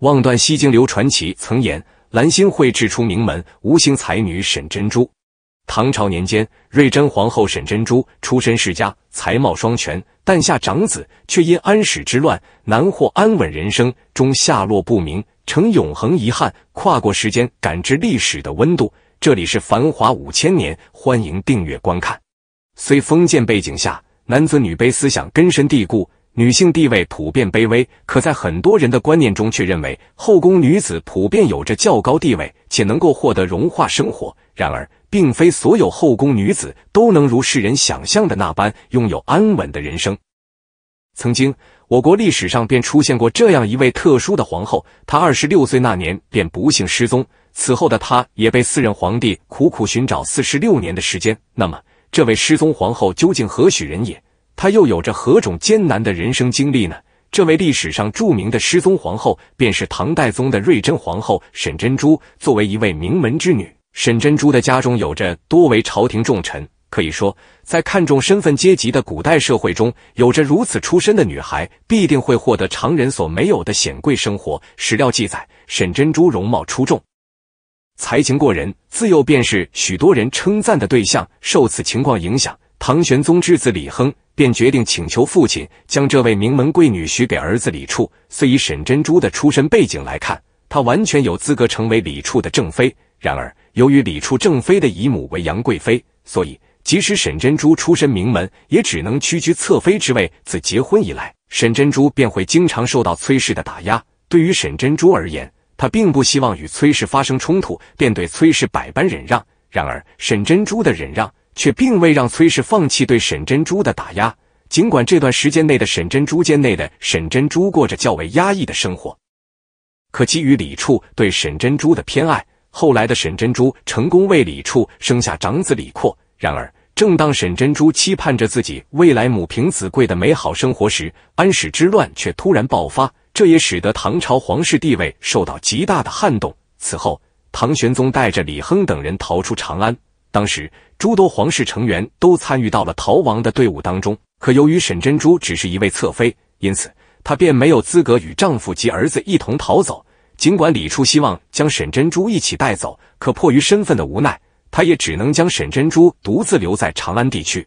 望断西京流传奇，曾言兰心慧制出名门，无形才女沈珍珠。唐朝年间，瑞珍皇后沈珍珠出身世家，才貌双全，诞下长子，却因安史之乱难获安稳人生，终下落不明，成永恒遗憾。跨过时间，感知历史的温度。这里是繁华五千年，欢迎订阅观看。虽封建背景下，男尊女卑思想根深蒂固。女性地位普遍卑微，可在很多人的观念中却认为后宫女子普遍有着较高地位，且能够获得荣华生活。然而，并非所有后宫女子都能如世人想象的那般拥有安稳的人生。曾经，我国历史上便出现过这样一位特殊的皇后，她二十六岁那年便不幸失踪，此后的她也被四任皇帝苦苦寻找四十六年的时间。那么，这位失踪皇后究竟何许人也？她又有着何种艰难的人生经历呢？这位历史上著名的失踪皇后，便是唐代宗的睿贞皇后沈珍珠。作为一位名门之女，沈珍珠的家中有着多为朝廷重臣，可以说，在看重身份阶级的古代社会中，有着如此出身的女孩，必定会获得常人所没有的显贵生活。史料记载，沈珍珠容貌出众，才情过人，自幼便是许多人称赞的对象。受此情况影响，唐玄宗之子李亨。便决定请求父亲将这位名门贵女许给儿子李处。虽以沈珍珠的出身背景来看，她完全有资格成为李处的正妃。然而，由于李处正妃的姨母为杨贵妃，所以即使沈珍珠出身名门，也只能屈居侧妃之位。自结婚以来，沈珍珠便会经常受到崔氏的打压。对于沈珍珠而言，她并不希望与崔氏发生冲突，便对崔氏百般忍让。然而，沈珍珠的忍让。却并未让崔氏放弃对沈珍珠的打压。尽管这段时间内的沈珍珠间内的沈珍珠过着较为压抑的生活，可基于李处对沈珍珠的偏爱，后来的沈珍珠成功为李处生下长子李阔。然而，正当沈珍珠期盼着自己未来母凭子贵的美好生活时，安史之乱却突然爆发，这也使得唐朝皇室地位受到极大的撼动。此后，唐玄宗带着李亨等人逃出长安，当时。诸多皇室成员都参与到了逃亡的队伍当中，可由于沈珍珠只是一位侧妃，因此她便没有资格与丈夫及儿子一同逃走。尽管李处希望将沈珍珠一起带走，可迫于身份的无奈，他也只能将沈珍珠独自留在长安地区。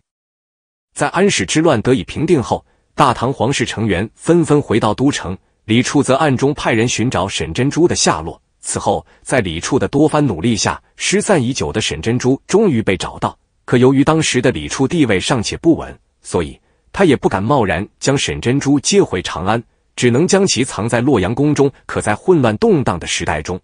在安史之乱得以平定后，大唐皇室成员纷纷回到都城，李处则暗中派人寻找沈珍珠的下落。此后，在李处的多番努力下，失散已久的沈珍珠终于被找到。可由于当时的李处地位尚且不稳，所以他也不敢贸然将沈珍珠接回长安，只能将其藏在洛阳宫中。可在混乱动荡的时代中，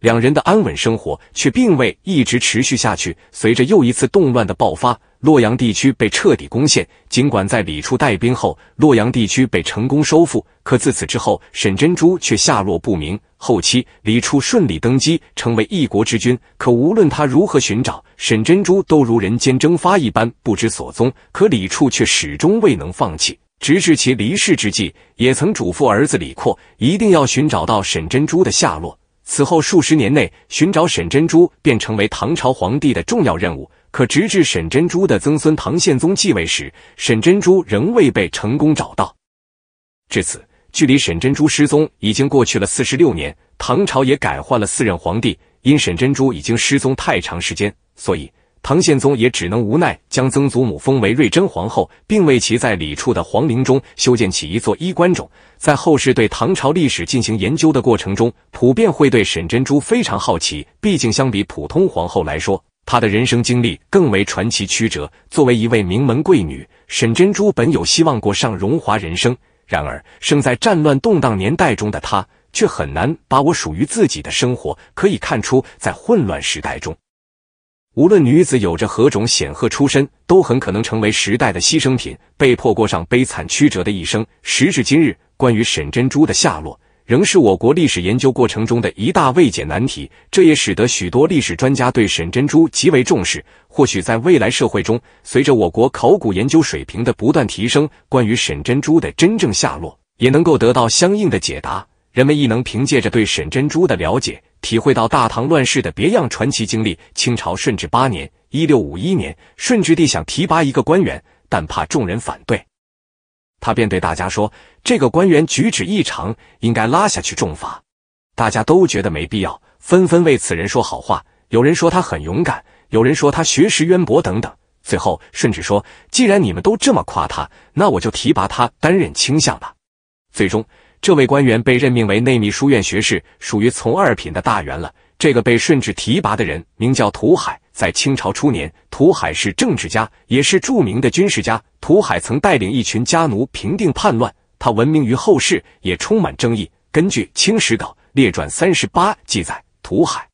两人的安稳生活却并未一直持续下去。随着又一次动乱的爆发。洛阳地区被彻底攻陷，尽管在李处带兵后，洛阳地区被成功收复，可自此之后，沈珍珠却下落不明。后期，李处顺利登基，成为一国之君，可无论他如何寻找，沈珍珠都如人间蒸发一般不知所踪。可李处却始终未能放弃，直至其离世之际，也曾嘱咐儿子李阔一定要寻找到沈珍珠的下落。此后数十年内，寻找沈珍珠便成为唐朝皇帝的重要任务。可直至沈珍珠的曾孙唐宪宗继位时，沈珍珠仍未被成功找到。至此，距离沈珍珠失踪已经过去了四十六年，唐朝也改换了四任皇帝。因沈珍珠已经失踪太长时间，所以唐宪宗也只能无奈将曾祖母封为睿珍皇后，并为其在李处的皇陵中修建起一座衣冠冢。在后世对唐朝历史进行研究的过程中，普遍会对沈珍珠非常好奇，毕竟相比普通皇后来说。她的人生经历更为传奇曲折。作为一位名门贵女，沈珍珠本有希望过上荣华人生，然而生在战乱动荡年代中的她，却很难把握属于自己的生活。可以看出，在混乱时代中，无论女子有着何种显赫出身，都很可能成为时代的牺牲品，被迫过上悲惨曲折的一生。时至今日，关于沈珍珠的下落，仍是我国历史研究过程中的一大未解难题，这也使得许多历史专家对沈珍珠极为重视。或许在未来社会中，随着我国考古研究水平的不断提升，关于沈珍珠的真正下落也能够得到相应的解答。人们亦能凭借着对沈珍珠的了解，体会到大唐乱世的别样传奇经历。清朝顺治八年（一六五一年），顺治帝想提拔一个官员，但怕众人反对。他便对大家说：“这个官员举止异常，应该拉下去重罚。”大家都觉得没必要，纷纷为此人说好话。有人说他很勇敢，有人说他学识渊博等等。最后顺治说：“既然你们都这么夸他，那我就提拔他担任卿相吧。”最终，这位官员被任命为内密书院学士，属于从二品的大员了。这个被顺治提拔的人名叫涂海，在清朝初年，涂海是政治家，也是著名的军事家。涂海曾带领一群家奴平定叛乱，他闻名于后世，也充满争议。根据《清史稿·列传三十八》记载，涂海，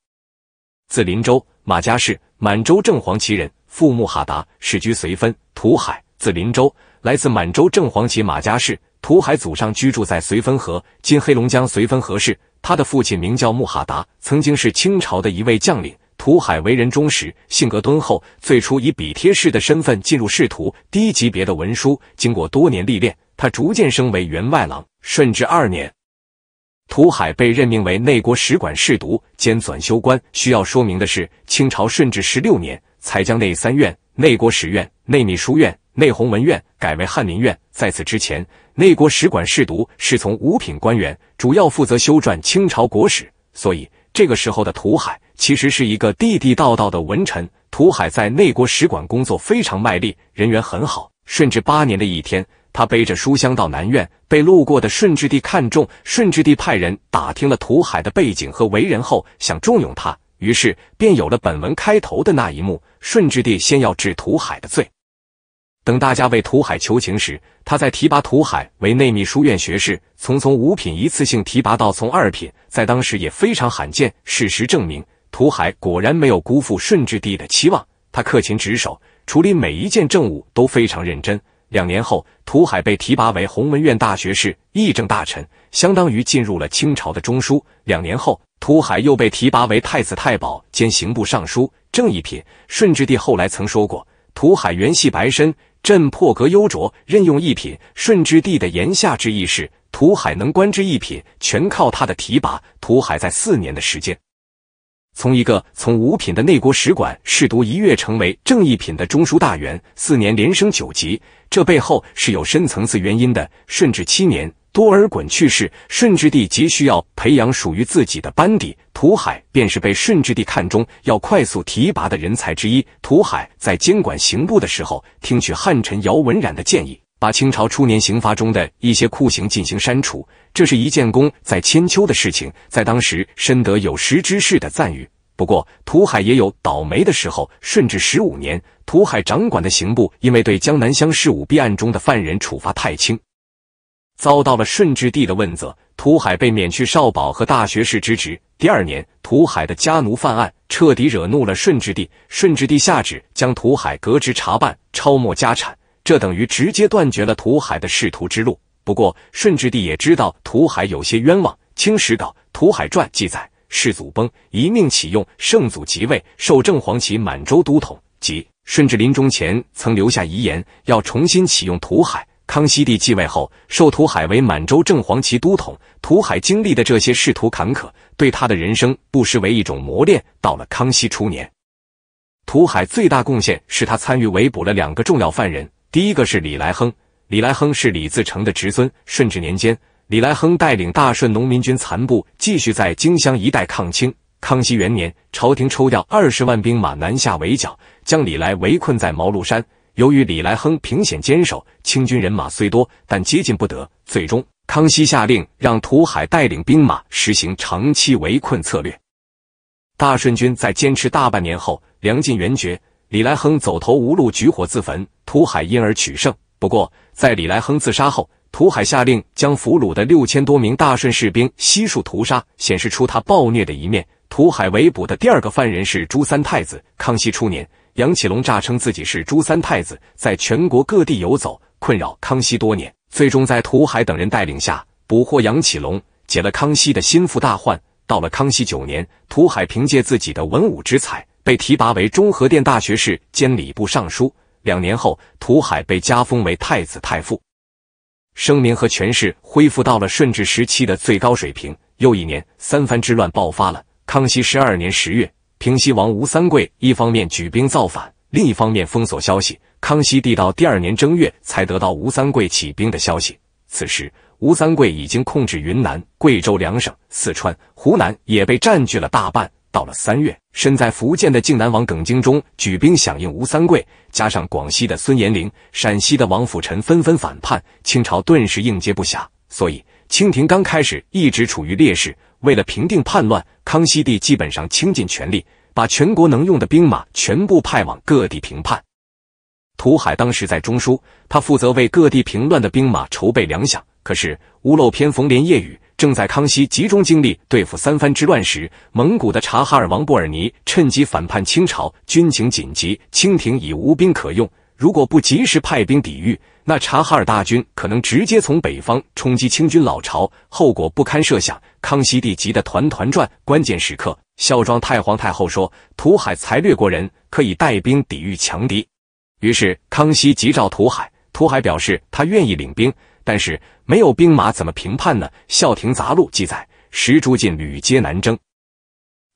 字林州，马家氏，满洲正黄旗人，父木哈达，世居绥芬。涂海，字林州。来自满洲正黄旗马家氏，屠海祖上居住在绥芬河，今黑龙江绥芬河市。他的父亲名叫穆哈达，曾经是清朝的一位将领。图海为人忠实，性格敦厚。最初以笔帖式的身份进入仕途，低级别的文书。经过多年历练，他逐渐升为员外郎。顺治二年，图海被任命为内国使馆侍读兼纂修官。需要说明的是，清朝顺治十六年才将内三院。内国史院、内密书院、内弘文院改为翰林院。在此之前，内国使馆侍读是从五品官员，主要负责修撰清朝国史。所以，这个时候的涂海其实是一个地地道道的文臣。涂海在内国使馆工作非常卖力，人缘很好。顺治八年的一天，他背着书箱到南苑，被路过的顺治帝看中。顺治帝派人打听了涂海的背景和为人后，想重用他。于是，便有了本文开头的那一幕。顺治帝先要治涂海的罪，等大家为涂海求情时，他在提拔涂海为内秘书院学士，从从五品一次性提拔到从二品，在当时也非常罕见。事实证明，涂海果然没有辜负顺治帝的期望，他恪勤职守，处理每一件政务都非常认真。两年后，涂海被提拔为弘文院大学士、议政大臣，相当于进入了清朝的中枢。两年后，涂海又被提拔为太子太保兼刑部尚书，正一品。顺治帝后来曾说过：“涂海原系白身，朕破格优卓，任用一品。”顺治帝的言下之意是，涂海能官至一品，全靠他的提拔。涂海在四年的时间。从一个从五品的内国使馆试读，一跃成为正一品的中枢大员，四年连升九级，这背后是有深层次原因的。顺治七年，多尔衮去世，顺治帝急需要培养属于自己的班底，涂海便是被顺治帝看中要快速提拔的人才之一。涂海在监管刑部的时候，听取汉臣姚文冉的建议，把清朝初年刑罚中的一些酷刑进行删除。这是一件功在千秋的事情，在当时深得有识之士的赞誉。不过，涂海也有倒霉的时候。顺治十五年，涂海掌管的刑部因为对江南乡事舞弊案中的犯人处罚太轻，遭到了顺治帝的问责，涂海被免去少保和大学士之职。第二年，涂海的家奴犯案，彻底惹怒了顺治帝，顺治帝下旨将涂海革职查办，抄没家产，这等于直接断绝了涂海的仕途之路。不过，顺治帝也知道涂海有些冤枉。清史稿《涂海传》记载：世祖崩，一命启用；圣祖即位，授正黄旗满洲都统。即顺治临终前曾留下遗言，要重新启用涂海。康熙帝继位后，授涂海为满洲正黄旗都统。涂海经历的这些仕途坎坷，对他的人生不失为一种磨练。到了康熙初年，涂海最大贡献是他参与围捕了两个重要犯人，第一个是李来亨。李来亨是李自成的侄孙。顺治年间，李来亨带领大顺农民军残部继续在荆襄一带抗清。康熙元年，朝廷抽调二十万兵马南下围剿，将李来围困在毛鹿山。由于李来亨凭险坚守，清军人马虽多，但接近不得。最终，康熙下令让土海带领兵马实行长期围困策略。大顺军在坚持大半年后粮尽援绝，李来亨走投无路，举火自焚。土海因而取胜。不过，在李来亨自杀后，涂海下令将俘虏的六千多名大顺士兵悉数屠杀，显示出他暴虐的一面。涂海围捕的第二个犯人是朱三太子。康熙初年，杨启隆诈称自己是朱三太子，在全国各地游走，困扰康熙多年。最终在涂海等人带领下，捕获杨启隆，解了康熙的心腹大患。到了康熙九年，涂海凭借自己的文武之才，被提拔为中和殿大学士兼礼部尚书。两年后，涂海被加封为太子太傅，声名和权势恢复到了顺治时期的最高水平。又一年，三藩之乱爆发了。康熙十二年十月，平西王吴三桂一方面举兵造反，另一方面封锁消息。康熙帝到第二年正月才得到吴三桂起兵的消息。此时，吴三桂已经控制云南、贵州两省，四川、湖南也被占据了大半。到了三月，身在福建的靖南王耿精忠举兵响应吴三桂，加上广西的孙延龄、陕西的王辅臣纷纷反叛，清朝顿时应接不暇。所以，清廷刚开始一直处于劣势。为了平定叛乱，康熙帝基本上倾尽全力，把全国能用的兵马全部派往各地平叛。涂海当时在中枢，他负责为各地平乱的兵马筹备粮饷，可是屋漏偏逢连夜雨。正在康熙集中精力对付三藩之乱时，蒙古的察哈尔王布尔尼趁机反叛清朝，军情紧急，清廷已无兵可用。如果不及时派兵抵御，那察哈尔大军可能直接从北方冲击清军老巢，后果不堪设想。康熙帝急得团团转，关键时刻，孝庄太皇太后说：“图海才略过人，可以带兵抵御强敌。”于是康熙急召图海，图海表示他愿意领兵。但是没有兵马，怎么评判呢？《孝亭杂录》记载，石柱进屡皆南征，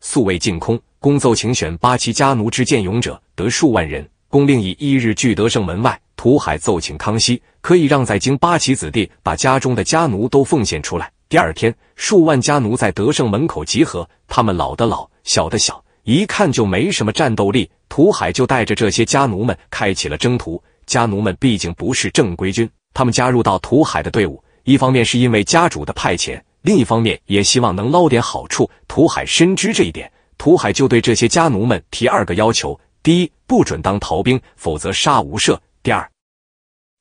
素未靖空，公奏请选八旗家奴之见勇者，得数万人。公令以一日聚得胜门外。土海奏请康熙，可以让在京八旗子弟把家中的家奴都奉献出来。第二天，数万家奴在得胜门口集合，他们老的老，小的小，一看就没什么战斗力。土海就带着这些家奴们开启了征途。家奴们毕竟不是正规军。他们加入到土海的队伍，一方面是因为家主的派遣，另一方面也希望能捞点好处。土海深知这一点，土海就对这些家奴们提二个要求：第一，不准当逃兵，否则杀无赦；第二，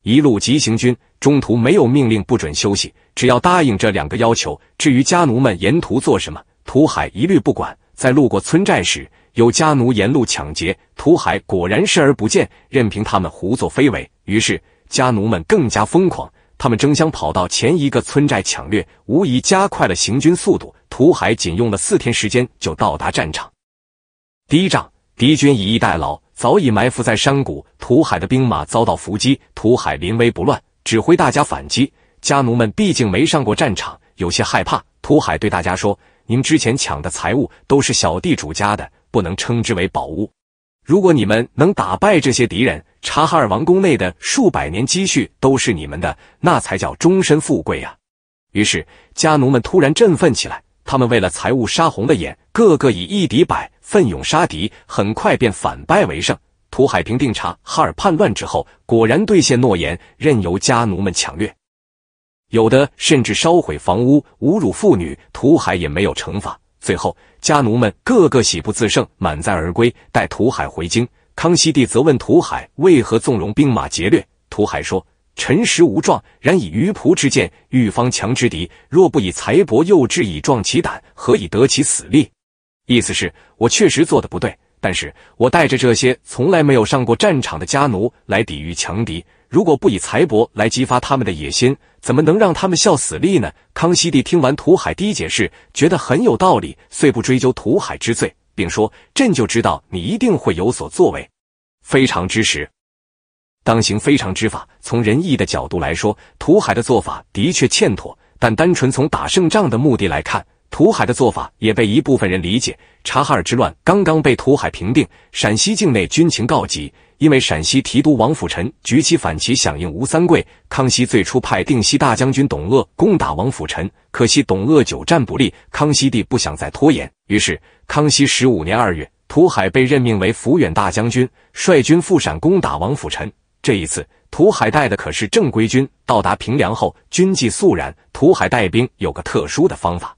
一路急行军，中途没有命令不准休息。只要答应这两个要求，至于家奴们沿途做什么，土海一律不管。在路过村寨时，有家奴沿路抢劫，土海果然视而不见，任凭他们胡作非为。于是。家奴们更加疯狂，他们争相跑到前一个村寨抢掠，无疑加快了行军速度。土海仅用了四天时间就到达战场。第一仗，敌军以逸待劳，早已埋伏在山谷。土海的兵马遭到伏击，土海临危不乱，指挥大家反击。家奴们毕竟没上过战场，有些害怕。土海对大家说：“您之前抢的财物都是小地主家的，不能称之为宝物。”如果你们能打败这些敌人，察哈尔王宫内的数百年积蓄都是你们的，那才叫终身富贵呀！于是家奴们突然振奋起来，他们为了财物杀红了眼，个个以一敌百，奋勇杀敌，很快便反败为胜。土海平定察哈尔叛乱之后，果然兑现诺言，任由家奴们抢掠，有的甚至烧毁房屋、侮辱妇女，土海也没有惩罚。最后。家奴们个个喜不自胜，满载而归。带土海回京，康熙帝责问土海为何纵容兵马劫掠。土海说：“臣实无状，然以余仆之见，欲方强之敌，若不以财帛诱之以壮其胆，何以得其死力？”意思是，我确实做的不对，但是我带着这些从来没有上过战场的家奴来抵御强敌，如果不以财帛来激发他们的野心。怎么能让他们效死力呢？康熙帝听完土海的解释，觉得很有道理，遂不追究土海之罪，并说：“朕就知道你一定会有所作为。”非常之时，当行非常之法。从仁义的角度来说，土海的做法的确欠妥；但单纯从打胜仗的目的来看，土海的做法也被一部分人理解。察哈尔之乱刚刚被土海平定，陕西境内军情告急。因为陕西提督王辅臣举起反旗响应吴三桂，康熙最初派定西大将军董鄂攻打王辅臣，可惜董鄂久战不利，康熙帝不想再拖延，于是康熙十五年二月，涂海被任命为抚远大将军，率军赴陕攻打王辅臣。这一次，涂海带的可是正规军，到达平凉后，军纪肃然。涂海带兵有个特殊的方法。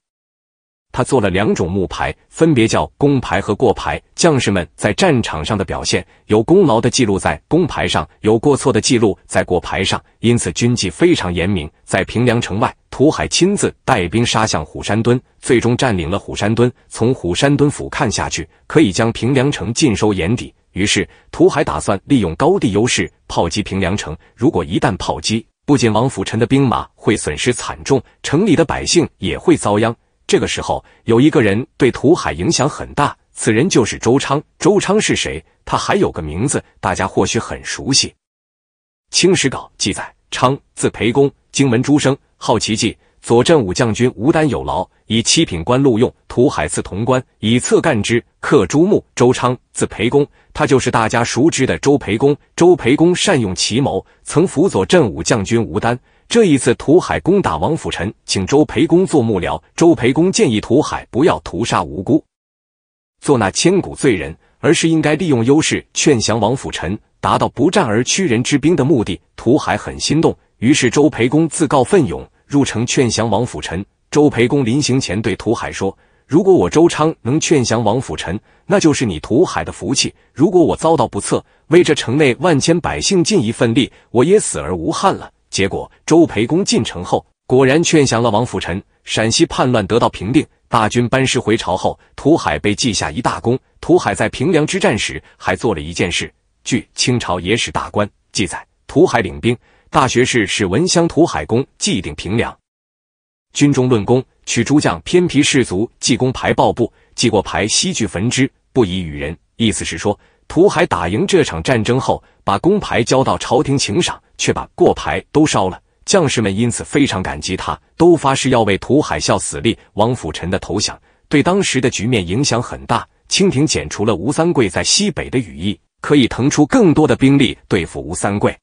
他做了两种木牌，分别叫功牌和过牌。将士们在战场上的表现，有功劳的记录在功牌上，有过错的记录在过牌上。因此军纪非常严明。在平凉城外，涂海亲自带兵杀向虎山墩，最终占领了虎山墩。从虎山墩俯瞰下去，可以将平凉城尽收眼底。于是涂海打算利用高地优势炮击平凉城。如果一旦炮击，不仅王府臣的兵马会损失惨重，城里的百姓也会遭殃。这个时候，有一个人对涂海影响很大，此人就是周昌。周昌是谁？他还有个名字，大家或许很熟悉。《清史稿》记载：昌，字培公，荆门诸生，好奇记。左镇武将军吴丹有劳，以七品官录用。涂海赐潼关以策干之，克朱穆。周昌，字培公，他就是大家熟知的周培公。周培公善用奇谋，曾辅佐镇武将军吴丹。这一次，涂海攻打王府臣，请周培公做幕僚。周培公建议涂海不要屠杀无辜，做那千古罪人，而是应该利用优势劝降王府臣，达到不战而屈人之兵的目的。涂海很心动，于是周培公自告奋勇入城劝降王府臣。周培公临行前对涂海说：“如果我周昌能劝降王府臣，那就是你涂海的福气；如果我遭到不测，为这城内万千百姓尽一份力，我也死而无憾了。”结果，周培公进城后，果然劝降了王辅臣，陕西叛乱得到平定。大军班师回朝后，涂海被记下一大功。涂海在平凉之战时还做了一件事。据清朝野史大观记载，涂海领兵，大学士史文香、涂海公祭定平凉，军中论功，取诸将偏皮士卒记功牌报布，记过牌悉具焚之，不宜与人。意思是说，涂海打赢这场战争后，把功牌交到朝廷请赏。却把过牌都烧了，将士们因此非常感激他，都发誓要为土海效死力。王辅臣的投降对当时的局面影响很大，清廷减除了吴三桂在西北的羽翼，可以腾出更多的兵力对付吴三桂。